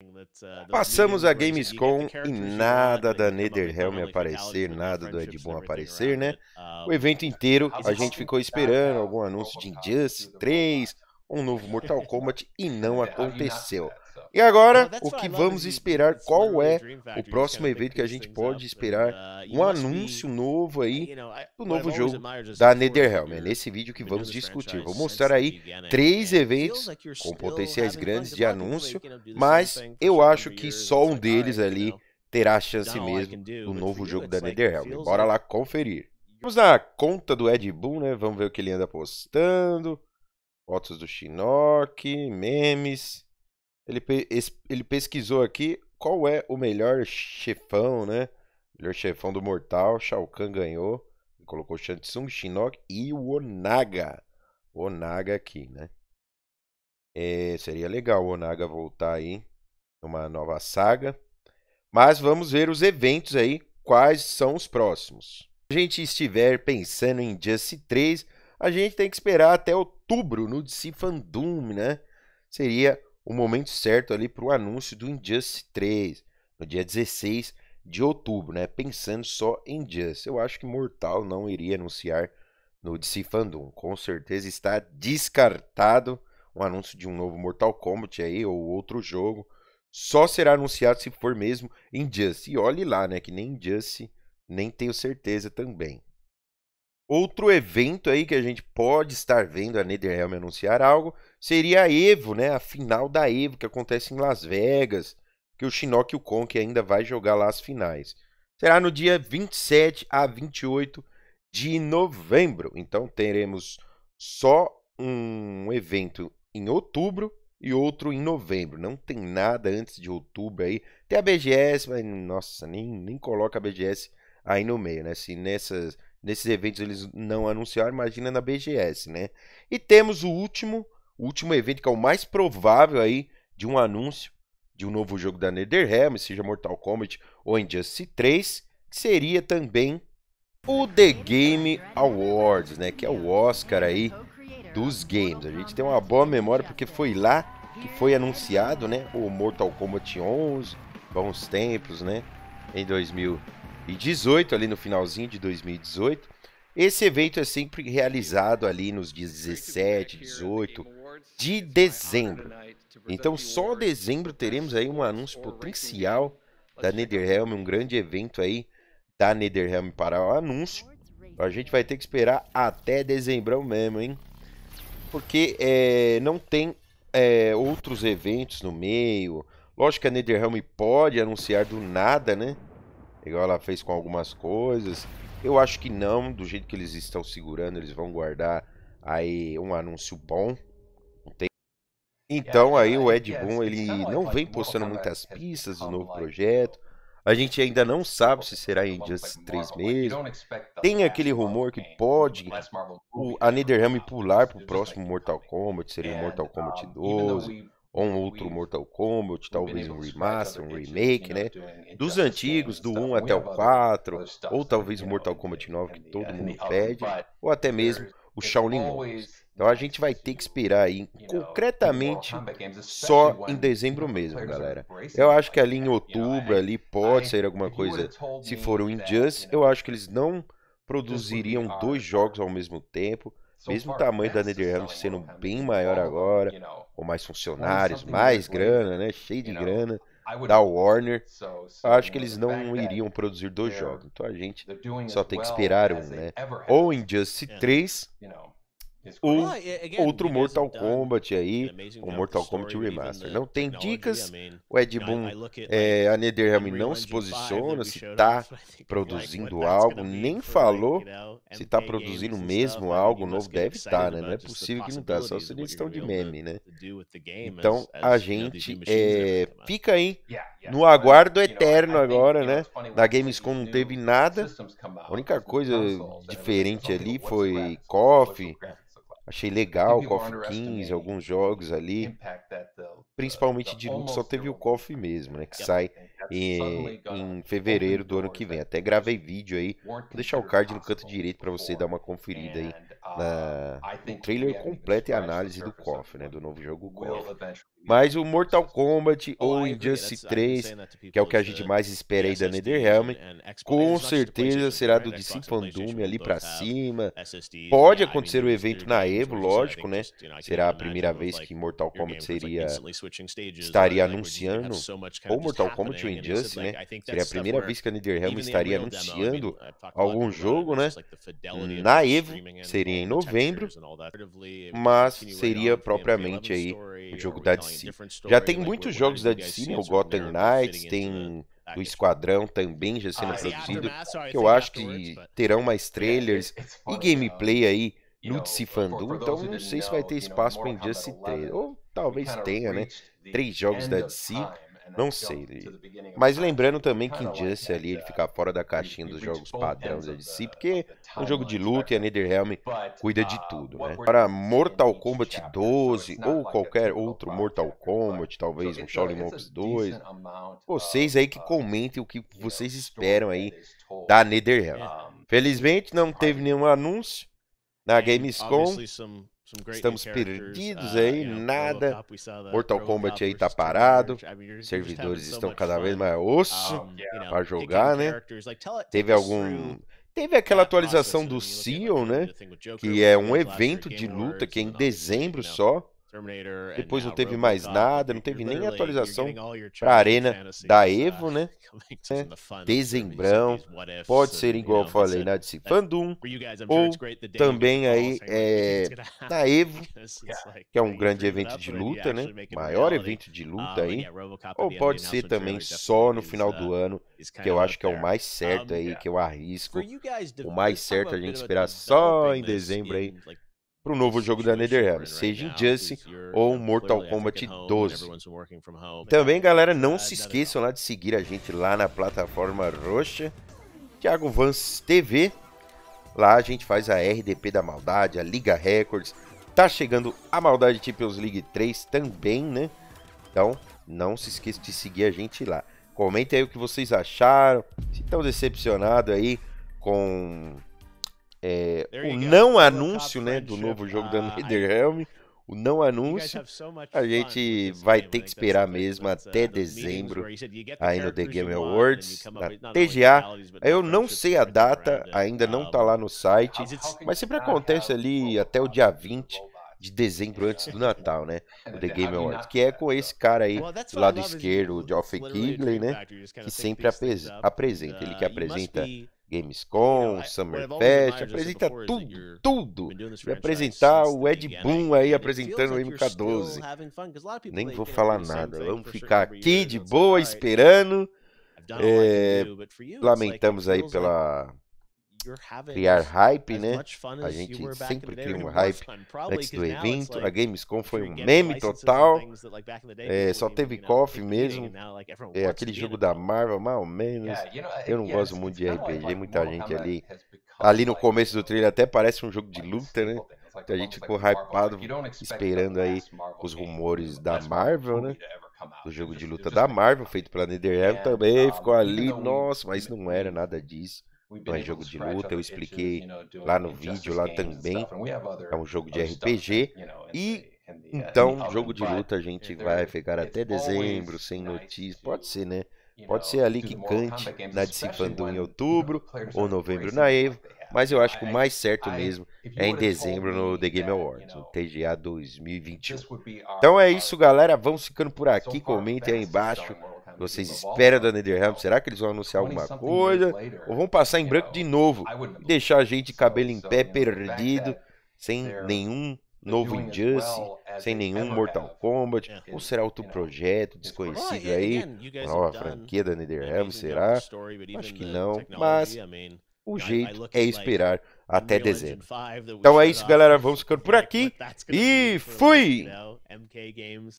Uh, Passamos a Gamescom e nada da NetherRealm aparecer, nada do Ed Boon aparecer, né? Uh, o evento inteiro a gente ficou esperando algum anúncio de Injustice 3, um novo Mortal Kombat e não aconteceu. E agora, o que vamos esperar? Qual é o próximo evento que a gente pode esperar? Uh, um anúncio novo aí do novo jogo da NetherRealm. É nesse vídeo que vamos discutir. Vou mostrar aí três eventos com potenciais grandes de anúncio, mas eu acho que só um deles ali terá a chance mesmo do novo jogo da NetherRealm. Né? Bora lá conferir. Vamos na conta do Ed Boon, né? Vamos ver o que ele anda postando. Fotos do Shinnok, memes. Ele, ele pesquisou aqui qual é o melhor chefão, né? Melhor chefão do Mortal. Shao Kahn ganhou. Ele colocou Shang Tsung, Shinnok e o Onaga. Onaga aqui, né? É, seria legal o Onaga voltar aí numa nova saga. Mas vamos ver os eventos aí, quais são os próximos. Se a gente estiver pensando em Justice 3, a gente tem que esperar até outubro no DC Fandom, né? Seria o momento certo ali para o anúncio do Injustice 3, no dia 16 de outubro, né? Pensando só em Injustice. Eu acho que Mortal não iria anunciar no DC Fandom. Com certeza está descartado um anúncio de um novo Mortal Kombat aí ou outro jogo. Só será anunciado se for mesmo Injustice. E olhe lá, né? Que nem Injustice, nem tenho certeza também. Outro evento aí que a gente pode estar vendo a NetherRealm anunciar algo seria a Evo, né? A final da Evo que acontece em Las Vegas, que o Shinnok e o Konk ainda vai jogar lá as finais. Será no dia 27 a 28 de novembro. Então teremos só um evento em outubro e outro em novembro. Não tem nada antes de outubro aí. Tem a BGS, mas nossa, nem, nem coloca a BGS aí no meio, né? Se nessas nesses eventos eles não anunciaram, imagina na BGS, né? E temos o último, o último evento que é o mais provável aí de um anúncio de um novo jogo da NetherRealm, seja Mortal Kombat ou Injustice 3, que seria também o The Game Awards, né? Que é o Oscar aí dos games. A gente tem uma boa memória porque foi lá que foi anunciado, né? O Mortal Kombat 11, bons tempos, né? Em 2000 e 18 ali no finalzinho de 2018. Esse evento é sempre realizado ali nos dias 17, 18 de dezembro. Então só dezembro teremos aí um anúncio potencial da NetherRealm, um grande evento aí da NetherRealm para o anúncio. A gente vai ter que esperar até dezembro mesmo, hein? Porque é, não tem é, outros eventos no meio. Lógico que a NetherRealm pode anunciar do nada, né? igual ela fez com algumas coisas. Eu acho que não, do jeito que eles estão segurando, eles vão guardar aí um anúncio bom. Então aí o Ed Boon ele é não vem postando muitas pistas do novo projeto. A gente ainda não sabe se será em Just 3 meses. Tem aquele rumor que pode o, a Netherrealm pular o próximo Mortal Kombat, seria Mortal Kombat 12 ou um outro Mortal Kombat, talvez um remaster, um assim, remake, né? Dos antigos, do 1 até o 4, ou talvez o Mortal né? Kombat 9 que todo é mundo pede, ou até mesmo o Shaolin Monks. Então a gente vai ter que esperar aí concretamente só em dezembro mesmo, galera. Eu acho que ali em outubro ali pode sair alguma coisa. Se for o Injustice, eu acho que eles não produziriam dois jogos ao mesmo tempo. Mesmo o tamanho da NetherRealm sendo bem maior agora, com mais funcionários, mais grana, né? Cheio de grana da Warner, acho que eles não iriam produzir dois jogos. Então a gente só tem que esperar um, né? Ou Injustice 3 é ou é, é outro Mortal é. Kombat aí, o Mortal Kombat Remaster. Não tem dicas, o Ed Boon, é, a NetherRealm não se posiciona, se está produzindo algo, nem falou se está produzindo mesmo algo novo, deve estar, né? Não é possível que não está, só se eles estão de meme, né? Então, a gente é, fica aí no aguardo eterno agora, né? Da Gamescom não teve nada, a única coisa diferente ali foi Coffee. Achei legal o KOF 15, alguns jogos ali. Principalmente de que só teve o KOF mesmo, né? Que sai em, em fevereiro do ano que vem. Até gravei vídeo aí. Vou deixar o card no canto direito para você dar uma conferida aí na, uh, no trailer completo e análise do KOF, né? Do novo jogo KOF. Mas o Mortal Kombat oh, ou Injustice 3, que é o que a gente mais espera aí da NetherRealm, com certeza será do Dissim Fandome ali para cima. Pode acontecer o evento na Evo, lógico, né? Será a primeira vez que Mortal Kombat seria estaria anunciando ou Mortal Kombat ou Injustice, né? Seria a primeira vez que a NetherRealm estaria anunciando algum uh, jogo, né? Na Evo seria em novembro, mas seria propriamente aí o jogo da Disney DC. Já tem muitos jogos da DC, O Gotham Knights, tem do Esquadrão também já sendo ah, produzido, que eu acho que terão mais trailers e gameplay aí no DC Fandom, então não sei se vai ter espaço para Injustice 3, ou talvez tenha, né? Três jogos da DC, né? Não sei, Mas lembrando também que Injustice ali ele uh, fica fora da caixinha dos jogos padrão de DC, porque é um jogo de luta é e a NetherRealm cuida de uh, tudo, né? Para Mortal Kombat 12 ou qualquer outro Mortal Kombat, talvez um Shaolin Monks 2, vocês aí que uh, comentem o que vocês esperam aí da NetherRealm. Felizmente não teve nenhum anúncio na Gamescom. Estamos perdidos uh, aí, nada. Mortal Kombat aí tá parado. Servidores estão cada vez mais osso para jogar, né? Teve algum. Teve aquela atualização do Seal, né? É que é um evento de luta que é em dezembro só. Depois não teve mais nada, não teve nem atualização para a arena da Evo, né? É. Né? Dezembrão, pode ser igual eu falei na né? DC Fandom, ou também aí é, na Evo, que é um grande né? evento de uh, luta, né? Maior evento de luta aí, ou pode ser também só no final do uh, ano, que eu acho que é o mais certo aí, que eu arrisco, o mais certo é a gente esperar só em dezembro aí, para o novo jogo da NetherRealm, seja Injustice ou Mortal Kombat 12. Também, galera, não se esqueçam lá de seguir a gente lá na plataforma roxa, Thiago Vans TV. Lá a gente faz a RDP da Maldade, a Liga Records. Tá chegando a Maldade Champions League 3 também, né? Então, não se esqueça de seguir a gente lá. Comentem aí o que vocês acharam, se estão decepcionados aí com é, o não anúncio né, do novo jogo da ah, Nether o não anúncio, a gente vai ter que esperar mesmo até uh, dezembro aí no The Game Awards, na TGA. Eu não sei a data, ainda não tá lá no site, mas sempre acontece ali até o dia 20 de dezembro antes do Natal, né? O The Game Awards, que é com esse cara aí do lado esquerdo, o Geoff Keighley, né? Que sempre uh, apresenta, ele que apresenta Gamescom, Summerfest, apresenta tudo, tudo. Vai apresentar o Ed Boon né? aí apresentando o MK12. Nem vou falar nada, vamos ficar aqui de boa esperando. É, lamentamos aí pela criar hype, né? A gente sempre cria um hype antes do evento. A Gamescom foi um meme total. É, só teve coffee mesmo. É, aquele jogo da Marvel, mais ou menos. Eu não gosto muito de RPG, muita gente ali. Ali no começo do trailer até parece um jogo de luta, né? Então a gente ficou hypado esperando aí os rumores da Marvel, né? do jogo de luta da Marvel, feito pela NetherRealm também, ficou ali, nossa, mas não era nada disso. Não então, é jogo de luta, eu expliquei lá no vídeo, lá também. É um jogo de RPG. E uh, então, jogo de luta a gente vai ficar até dezembro sem notícias. Pode ser, né? Pode ser ali que cante na Dissipando em outubro ou novembro na Evo, mas eu acho que o mais certo mesmo é em dezembro no The Game uh, Awards, no TGA 2021. Então é isso, galera. Vamos ficando por aqui. Comentem aí embaixo vocês esperam né? da NetherRealm? Será que eles vão anunciar alguma coisa? Ou vão passar em branco de novo e deixar a gente cabelo em pé, perdido, sem nenhum novo Injustice, sem nenhum Mortal Kombat? Ou será outro projeto desconhecido aí? Nova franquia da NetherRealm, será? Acho que não, mas o jeito é esperar até dezembro. Então é isso, galera. Vamos ficando por aqui. E fui!